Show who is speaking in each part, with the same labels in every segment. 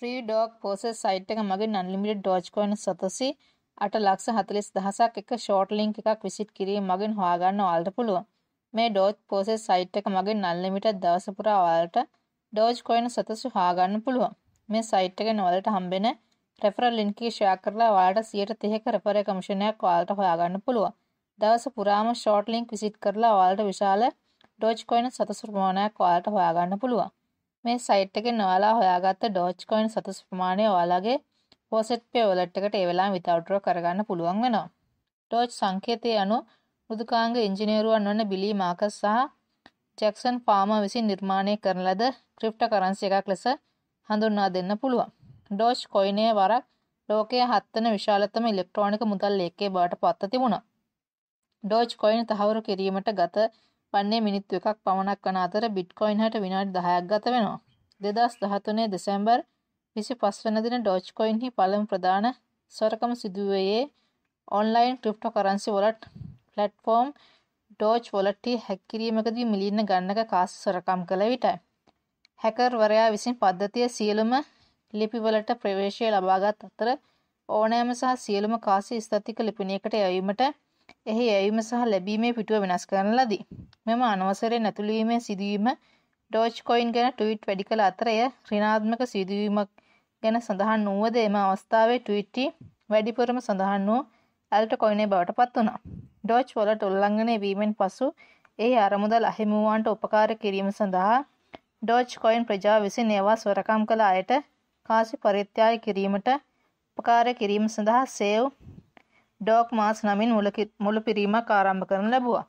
Speaker 1: Tree ඩෝක් process site එක මගින් unlimited ඩෝජ් coin සතසි අට ලක්ෂ හතලිස් දහසක් එක ෂෝට් ලින්ක් එකක් විසිට් කිරීම මගින් හොයාගන්න ඔයාලට පුළුවන් මේ ඩෝජ් පෝසෙස් සයිට් එක මගින් අන්ලිමිටඩ් දවස පුරා ඔයාලට ඩෝජ් කොයින් සතසි හොයාගන්න පුළුවන් මේ සයිට් එක නොවලට හම්බෙන රෙෆරල් ලින්ක් එක ෂෙයා කරලා ඔයාලට 30ක රෙෆරල් කමිෂනයක් ඔයාලට හොයාගන්න පුළුවන් දවස පුරාම ෂෝට් ලින්ක් විසිට් කරලා ඔයාලට විශාල ඩෝජ් කොයින් සතසි ප්‍රමාණයක් ඔයාලට හොයාගන්න පුළුවන් මේ සයිට් එකෙන් ඔයාලා හොයාගත්ත ඩෝච් කොයින් සතුස් ප්‍රමාණය ඔයාලගේ පෝසෙට් පේ වලට් එකට ඒ වෙලාවෙම විතවුට්ඩ්‍රෝ කරගන්න පුළුවන් වෙනවා. ඩෝච් සංකේතය අනුව මෘදුකාංග ඉංජිනේරුවන් වන බිලී මාකස් සහ ජැක්සන් පාමර් විසින් නිර්මාණය කරන ලද ක්‍රිප්ටකරන්සි එකක් ලෙස හඳුන්වා දෙන්න පුළුවන්. ඩෝච් කොයිනය වරක් ලෝකයේ හත්වන විශාලතම ඉලෙක්ට්‍රොනික මුදල් ඒකේ බවට පත්ව තිබුණා. ඩෝච් කොයින් තහවුරු කිරීමට ගත වන්නේ මිනිත්තු එකක් පමණක් වන අතර බිට්කොයින් හට විනාඩි 10ක් ගත වෙනවා. 2013 දෙසැම්බර් 25 වන දින ඩොච්කොයින්හි පළමු ප්‍රධාන සොරකම සිදුවයේ ඔන්ලයින් ක්‍රිප්ටෝකරන්සි වොලට් ප්ලැට්ෆෝම් ඩෝච් වොලට්ටි හැක් කිරීමකදී මිලින්න ගන්නක කාසි සොරකම් කළ විටයි. හැකර්වරයා විසින් පද්ධතිය සියලුම ලිපිවලට ප්‍රවේශය ලබාගත් අතර ඕනෑම සහ සියලුම කාසි ස්ථතික ලිපිනයකට යැවීමට එහි යැවීම සහ ලැබීමේ පිටුව වෙනස් කරන ලදී. මෙම අනවසරයෙන් ඇතුළුවීමේ සිදුවීම ඩෝච් කොයින් ගැන ටවිට් වැඩි කළ අතර එය ඍණාත්මක සිදුවීමක් ගැන සඳහන් වුවද එම අවස්ථාවේ ටවිට්ටි වැඩිපුරම සඳහන් වූ ඇල්ට කොයිනේ බවට පත් වුණා. ඩෝච් වලට උල්ලංඝනය වීමෙන් පසු ඒ අරමුදල් අහිමුවන්ට උපකාර කිරීම සඳහා ඩෝච් කොයින් ප්‍රජාව විසින් ඒවා ස්වරකම් කළ අයට කාසි පරිත්‍යාය කිරීමට උපකාර කිරීම සඳහා සේව් ඩෝක් මාස් නමින් මුළු පිරීමක් ආරම්භ කරන ලැබුවා.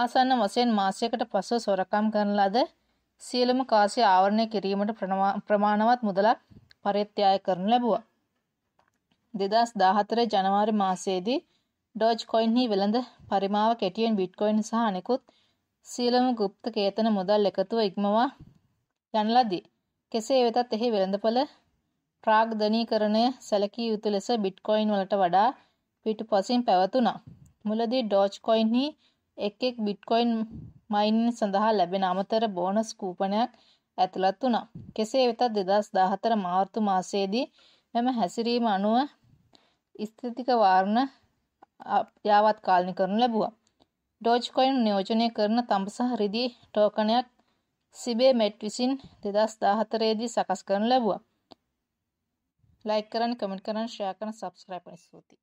Speaker 1: ආසන්න වසයෙන් මාසයකට පසුව සොරකම් කරන ලද සියලුම කාසිය ආවරණය කිරීමට ප්‍රමාණවත් මුදලක් පරිත්‍යාය කරන ලැබුවා. දෙදස් දාහතරේ ජනවාරි මාසයේදී ඩෝජ් කොයින්හි වෙළඳ පරිමාව කෙටියෙන් බිට්කොයින් සහ අනෙකුත් සියලම ගුප්ත කේතන මුදල් එකතුව ඉක්මවා යන ලදී. කෙසේ වෙතත් එහි වෙළඳපළ ප්‍රාග්ධනීකරණය සැලකිය යුතු ලෙස බිට්කොයින් වලට වඩා පිටුපසින් පැවතුණා. මුලදී ඩෝජ් කොයින්හි එක් එක් බිට්කොයින් මයින් සඳහා ලැබෙන අමතර බෝනස් කූපනයක් ඇතුළත් වුණා. කෙසේ වෙතත් 2014 මාර්තු මාසයේදී මෙම හැසිරීම අනුව ස්ථිතික වාරණ යාවත් කාලනි කරනු ලැබුවා. ඩෝජ් කොයින් නියෝජනය කරන තඹ සහ රිදී ටෝකනයක් සිබේ මෙට් විසින් 2014 දී සකස් කරනු ලැබුවා. ලයික් කරන්න, කමෙන්ට් කරන්න, ෂෙයා කරන්න, සබ්ස්ක්‍රයිබ් කරන්න ස්තුතියි.